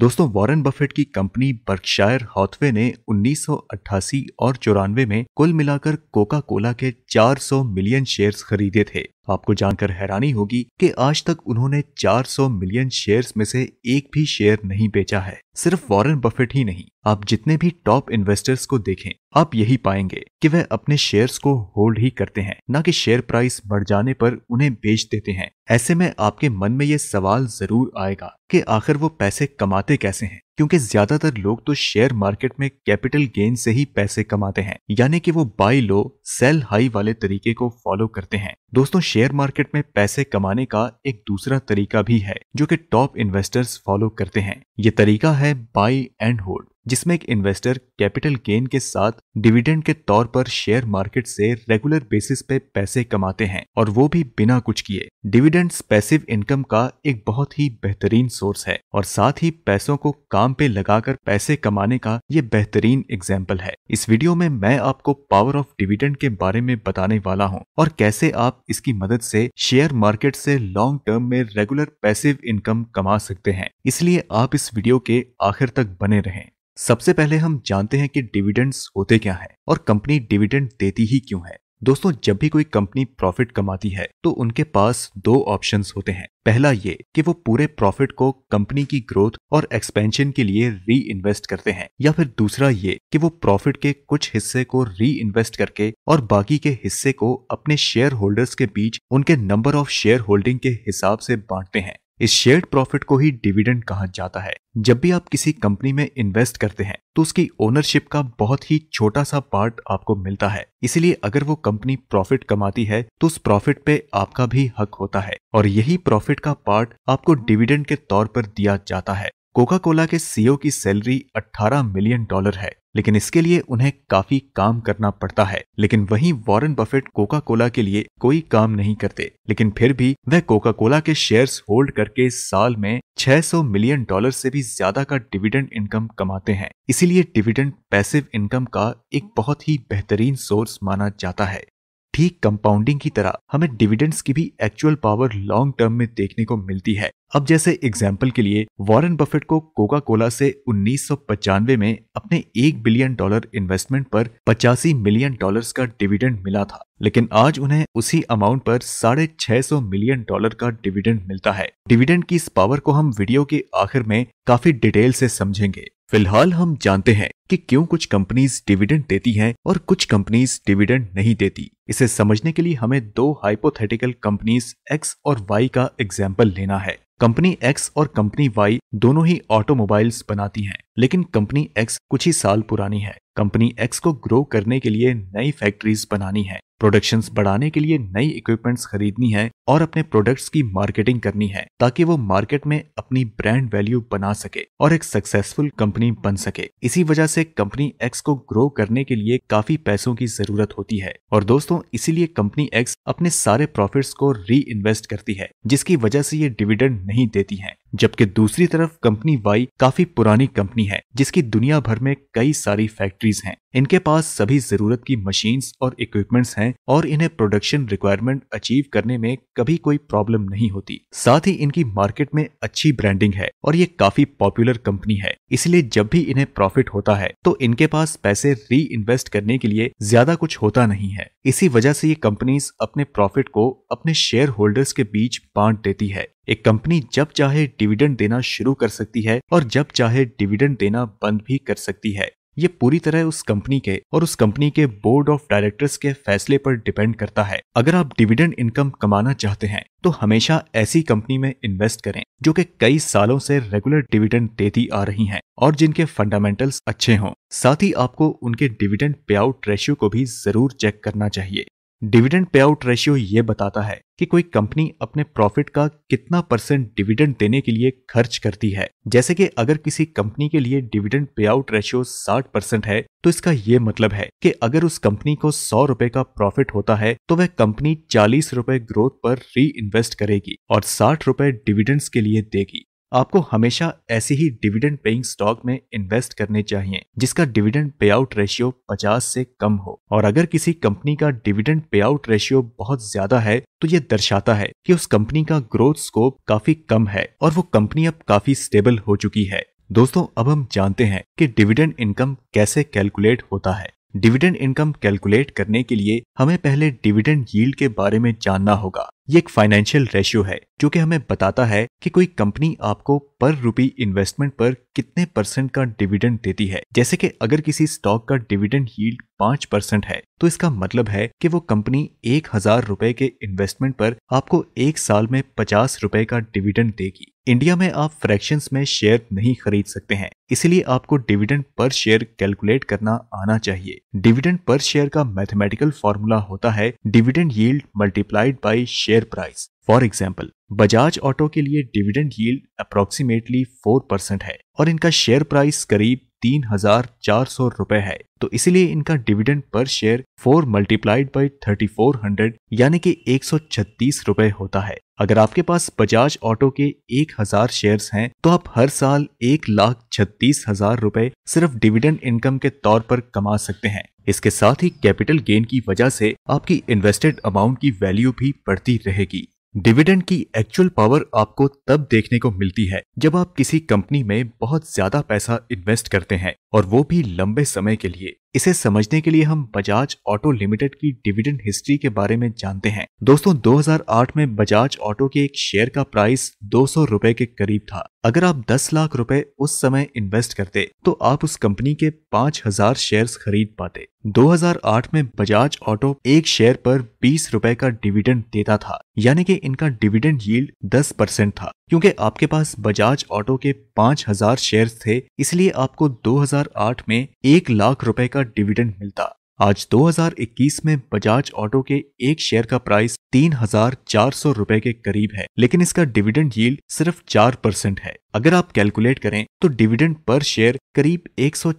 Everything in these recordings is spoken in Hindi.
दोस्तों वॉरेन बफेट की कंपनी बर्कशायर हॉथवे ने 1988 और चौरानवे में कुल मिलाकर कोका कोला के 400 मिलियन शेयर्स खरीदे थे तो आपको जानकर हैरानी होगी कि आज तक उन्होंने 400 मिलियन शेयर्स में से एक भी शेयर नहीं बेचा है सिर्फ वॉरेन बफेट ही नहीं आप जितने भी टॉप इन्वेस्टर्स को देखें आप यही पाएंगे कि वह अपने शेयर्स को होल्ड ही करते हैं न कि शेयर प्राइस बढ़ जाने पर उन्हें बेच देते हैं ऐसे में आपके मन में ये सवाल जरूर आएगा कि आखिर वो पैसे कमाते कैसे हैं क्योंकि ज्यादातर लोग तो शेयर मार्केट में कैपिटल गेन से ही पैसे कमाते हैं यानी कि वो बाई लो सेल हाई वाले तरीके को फॉलो करते हैं दोस्तों शेयर मार्केट में पैसे कमाने का एक दूसरा तरीका भी है जो कि टॉप इन्वेस्टर्स फॉलो करते हैं ये तरीका है बाई एंड होल्ड जिसमें एक इन्वेस्टर कैपिटल गेन के साथ डिविडेंड के तौर पर शेयर मार्केट से रेगुलर बेसिस पे पैसे कमाते हैं और वो भी बिना कुछ किए डिविडेंड पैसिव इनकम का एक बहुत ही बेहतरीन सोर्स है और साथ ही पैसों को काम पे लगाकर पैसे कमाने का ये बेहतरीन एग्जाम्पल है इस वीडियो में मैं आपको पावर ऑफ डिविडेंड के बारे में बताने वाला हूँ और कैसे आप इसकी मदद से शेयर मार्केट से लॉन्ग टर्म में रेगुलर पैसिव इनकम कमा सकते हैं इसलिए आप इस वीडियो के आखिर तक बने रहें सबसे पहले हम जानते हैं कि डिविडेंड्स होते क्या हैं और कंपनी डिविडेंड देती ही क्यों है दोस्तों जब भी कोई कंपनी प्रॉफिट कमाती है तो उनके पास दो ऑप्शंस होते हैं पहला ये कि वो पूरे प्रॉफिट को कंपनी की ग्रोथ और एक्सपेंशन के लिए री इन्वेस्ट करते हैं या फिर दूसरा ये कि वो प्रॉफिट के कुछ हिस्से को री इन्वेस्ट करके और बाकी के हिस्से को अपने शेयर होल्डर्स के बीच उनके नंबर ऑफ शेयर होल्डिंग के हिसाब से बांटते हैं इस शेयर प्रॉफिट को ही डिविडेंड कहा जाता है जब भी आप किसी कंपनी में इन्वेस्ट करते हैं तो उसकी ओनरशिप का बहुत ही छोटा सा पार्ट आपको मिलता है इसीलिए अगर वो कंपनी प्रॉफिट कमाती है तो उस प्रॉफिट पे आपका भी हक होता है और यही प्रॉफिट का पार्ट आपको डिविडेंड के तौर पर दिया जाता है कोका कोला के सीईओ e की सैलरी 18 मिलियन डॉलर है लेकिन इसके लिए उन्हें काफी काम करना पड़ता है लेकिन वहीं वॉरेन बफेट कोका कोला के लिए कोई काम नहीं करते लेकिन फिर भी वह कोका कोला के शेयर्स होल्ड करके साल में 600 मिलियन डॉलर से भी ज्यादा का डिविडेंड इनकम कमाते हैं इसीलिए डिविडेंड पैसिव इनकम का एक बहुत ही बेहतरीन सोर्स माना जाता है ठीक कंपाउंडिंग की तरह हमें डिविडेंड्स की भी एक्चुअल पावर लॉन्ग टर्म में देखने को मिलती है अब जैसे एग्जाम्पल के लिए वॉरेन बफेट को कोका कोला से उन्नीस में अपने एक बिलियन डॉलर इन्वेस्टमेंट पर पचासी मिलियन डॉलर्स का डिविडेंड मिला था लेकिन आज उन्हें उसी अमाउंट पर साढ़े छह सौ मिलियन डॉलर का डिविडेंड मिलता है डिविडेंड की इस पावर को हम वीडियो के आखिर में काफी डिटेल से समझेंगे फिलहाल हम जानते हैं कि क्यों कुछ कंपनीज डिविडेंड देती हैं और कुछ कंपनीज डिविडेंड नहीं देती इसे समझने के लिए हमें दो हाइपोथेटिकल कंपनीज एक्स और वाई का एग्जाम्पल लेना है कंपनी एक्स और कंपनी वाई दोनों ही ऑटोमोबाइल्स बनाती हैं लेकिन कंपनी एक्स कुछ ही साल पुरानी है कंपनी एक्स को ग्रो करने के लिए नई फैक्ट्रीज बनानी है प्रोडक्शंस बढ़ाने के लिए नई इक्विपमेंट्स खरीदनी है और अपने प्रोडक्ट्स की मार्केटिंग करनी है ताकि वो मार्केट में अपनी ब्रांड वैल्यू बना सके और एक सक्सेसफुल कंपनी बन सके इसी वजह से कंपनी एक्स को ग्रो करने के लिए काफी पैसों की जरूरत होती है और दोस्तों इसीलिए कंपनी एक्स अपने सारे प्रॉफिट्स को री इन्वेस्ट करती है जिसकी वजह से ये डिविडेंड नहीं देती है जबकि दूसरी तरफ कंपनी वाई काफी पुरानी कंपनी है जिसकी दुनिया भर में कई सारी फैक्ट्रीज हैं इनके पास सभी जरूरत की मशीन्स और इक्विपमेंट्स हैं और इन्हें प्रोडक्शन रिक्वायरमेंट अचीव करने में कभी कोई प्रॉब्लम नहीं होती साथ ही इनकी मार्केट में अच्छी ब्रांडिंग है और ये काफी पॉपुलर कंपनी है इसलिए जब भी इन्हें प्रॉफिट होता है तो इनके पास पैसे री इन्वेस्ट करने के लिए ज्यादा कुछ होता नहीं है इसी वजह से ये कंपनीज अपने प्रॉफिट को अपने शेयर होल्डर्स के बीच बांट देती है एक कंपनी जब चाहे डिविडेंड देना शुरू कर सकती है और जब चाहे डिविडेंड देना बंद भी कर सकती है ये पूरी तरह उस कंपनी के और उस कंपनी के बोर्ड ऑफ डायरेक्टर्स के फैसले पर डिपेंड करता है अगर आप डिविडेंड इनकम कमाना चाहते हैं तो हमेशा ऐसी कंपनी में इन्वेस्ट करें जो कि कई सालों से रेगुलर डिविडेंड देती आ रही हैं और जिनके फंडामेंटल्स अच्छे हों साथ ही आपको उनके डिविडेंड पे आउट रेशियो को भी जरूर चेक करना चाहिए डिविडेंड पे आउट रेशियो ये बताता है कि कोई कंपनी अपने प्रॉफिट का कितना परसेंट डिविडेंड देने के लिए खर्च करती है जैसे कि अगर किसी कंपनी के लिए डिविडेंड पे आउट रेशियो साठ परसेंट है तो इसका ये मतलब है कि अगर उस कंपनी को सौ रुपए का प्रॉफिट होता है तो वह कंपनी चालीस रुपए ग्रोथ पर री इन्वेस्ट करेगी और साठ रुपए डिविडेंड्स के लिए देगी आपको हमेशा ऐसे ही डिविडेंड पेइंग स्टॉक में इन्वेस्ट करने चाहिए जिसका डिविडेंड पे आउट रेशियो 50 से कम हो और अगर किसी कंपनी का डिविडेंड पे आउट रेशियो बहुत ज्यादा है तो ये दर्शाता है कि उस कंपनी का ग्रोथ स्कोप काफी कम है और वो कंपनी अब काफी स्टेबल हो चुकी है दोस्तों अब हम जानते हैं कि डिविडेंड इनकम कैसे कैलकुलेट होता है डिविडेंड इनकम कैलकुलेट करने के लिए हमें पहले डिविडेंड यील्ड के बारे में जानना होगा ये एक फाइनेंशियल रेशियो है जो कि हमें बताता है कि कोई कंपनी आपको पर रुपी इन्वेस्टमेंट पर कितने परसेंट का डिविडेंड देती है जैसे कि अगर किसी स्टॉक का डिविडेंड यील्ड पांच परसेंट है तो इसका मतलब है कि वो कंपनी एक हजार रूपए के इन्वेस्टमेंट पर आपको एक साल में पचास रूपए का डिविडेंड देगी इंडिया में आप फ्रैक्शंस में शेयर नहीं खरीद सकते हैं इसलिए आपको डिविडेंड पर शेयर कैलकुलेट करना आना चाहिए डिविडेंड पर शेयर का मैथमेटिकल फॉर्मूला होता है dividend yield multiplied by share price for example Bajaj auto के लिए dividend yield approximately four percent है और इनका शेयर प्राइस करीब तीन हजार चार सौ रूपए है तो इसीलिए इनका dividend per share four multiplied by thirty four hundred यानी कि एक सौ छत्तीस रूपए होता है अगर आपके पास बजाज ऑटो के एक हजार शेयर हैं तो आप हर साल एक लाख छत्तीस हजार रूपए सिर्फ डिविडेंड इनकम के तौर पर कमा सकते हैं इसके साथ ही कैपिटल गेन की वजह से आपकी इन्वेस्टेड अमाउंट की वैल्यू भी बढ़ती रहेगी डिविडेंड की एक्चुअल पावर आपको तब देखने को मिलती है जब आप किसी कंपनी में बहुत ज्यादा पैसा इन्वेस्ट करते हैं और वो भी लंबे समय के लिए इसे समझने के लिए हम बजाज ऑटो लिमिटेड की डिविडेंड हिस्ट्री के बारे में जानते हैं दोस्तों 2008 में बजाज ऑटो के एक शेयर का प्राइस दो सौ के करीब था अगर आप 10 लाख रुपए उस समय इन्वेस्ट करते तो आप उस कंपनी के 5000 शेयर्स खरीद पाते 2008 में बजाज ऑटो एक शेयर पर बीस रुपए का डिविडेंड देता था यानी कि इनका डिविडेंड यील्ड 10 परसेंट था क्योंकि आपके पास बजाज ऑटो के 5000 शेयर्स थे इसलिए आपको 2008 में एक लाख रुपए का डिविडेंड मिलता आज 2021 में बजाज ऑटो के एक शेयर का प्राइस तीन हजार चार सौ रुपए के करीब है लेकिन इसका डिविडेंड यील्ड सिर्फ चार परसेंट है अगर आप कैलकुलेट करें तो डिविडेंड पर शेयर करीब एक सौ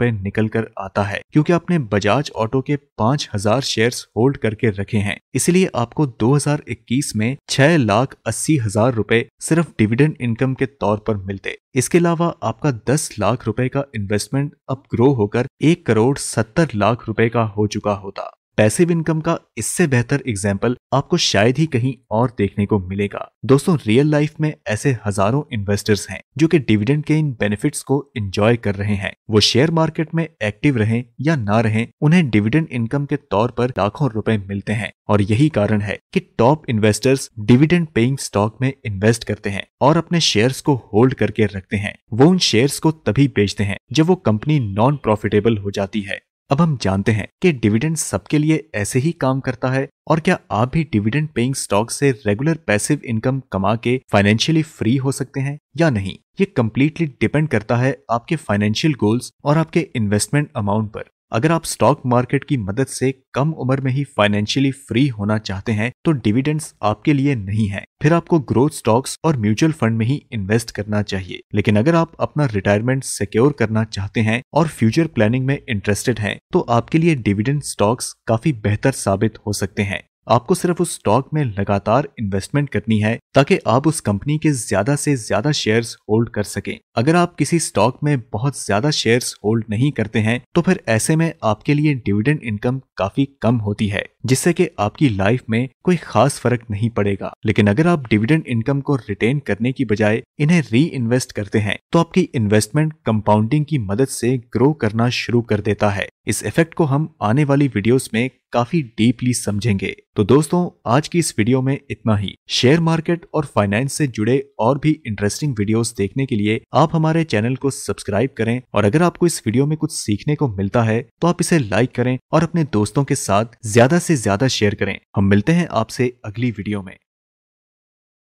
निकल कर आता है क्योंकि आपने बजाज ऑटो के 5000 शेयर्स होल्ड करके रखे हैं इसलिए आपको 2021 में छह लाख अस्सी हजार रूपए सिर्फ डिविडेंड इनकम के तौर पर मिलते इसके अलावा आपका 10 लाख रुपए का इन्वेस्टमेंट अब ग्रो होकर एक करोड़ सत्तर लाख रुपए का हो चुका होता पैसिव इनकम का इससे बेहतर एग्जाम्पल आपको शायद ही कहीं और देखने को मिलेगा दोस्तों रियल लाइफ में ऐसे हजारों इन्वेस्टर्स हैं जो कि डिविडेंड के इन बेनिफिट्स को एंजॉय कर रहे हैं वो शेयर मार्केट में एक्टिव रहें या ना रहें उन्हें डिविडेंड इनकम के तौर पर लाखों रुपए मिलते हैं और यही कारण है कि top investors dividend paying stock में इन्वेस्ट करते हैं और अपने शेयर्स को होल्ड करके रखते हैं वो उन शेयर्स को तभी बेचते हैं जब वो कंपनी नॉन प्रॉफिटेबल हो जाती है अब हम जानते हैं कि डिविडेंड सबके लिए ऐसे ही काम करता है और क्या आप भी डिविडेंड पेइंग स्टॉक से रेगुलर पैसिव इनकम कमा के फाइनेंशियली फ्री हो सकते हैं या नहीं ये कम्प्लीटली डिपेंड करता है आपके फाइनेंशियल गोल्स और आपके इन्वेस्टमेंट अमाउंट पर अगर आप स्टॉक मार्केट की मदद से कम उम्र में ही फाइनेंशियली फ्री होना चाहते हैं तो डिविडेंड्स आपके लिए नहीं है फिर आपको ग्रोथ स्टॉक्स और म्यूचुअल फंड में ही इन्वेस्ट करना चाहिए लेकिन अगर आप अपना रिटायरमेंट सिक्योर करना चाहते हैं और फ्यूचर प्लानिंग में इंटरेस्टेड हैं तो आपके लिए डिविडेंड स्टॉक्स काफी बेहतर साबित हो सकते हैं आपको सिर्फ उस स्टॉक में लगातार इन्वेस्टमेंट करनी है ताकि आप उस कंपनी के ज्यादा से ज्यादा शेयर्स होल्ड कर सकें अगर आप किसी स्टॉक में बहुत ज्यादा शेयर्स होल्ड नहीं करते हैं तो फिर ऐसे में आपके लिए डिविडेंड इनकम काफी कम होती है जिससे कि आपकी लाइफ में कोई खास फर्क नहीं पड़ेगा लेकिन अगर आप डिविडेंड इनकम को रिटेन करने की बजाय इन्हें री इन्वेस्ट करते हैं तो आपकी इन्वेस्टमेंट कंपाउंडिंग की मदद से ग्रो करना शुरू कर देता है इस इफेक्ट को हम आने वाली वीडियोस में काफी डीपली समझेंगे तो दोस्तों आज की इस वीडियो में इतना ही शेयर मार्केट और फाइनेंस से जुड़े और भी इंटरेस्टिंग वीडियोस देखने के लिए आप हमारे चैनल को सब्सक्राइब करें और अगर आपको इस वीडियो में कुछ सीखने को मिलता है तो आप इसे लाइक करें और अपने दोस्तों के साथ ज्यादा से ज्यादा शेयर करें हम मिलते हैं आपसे अगली वीडियो में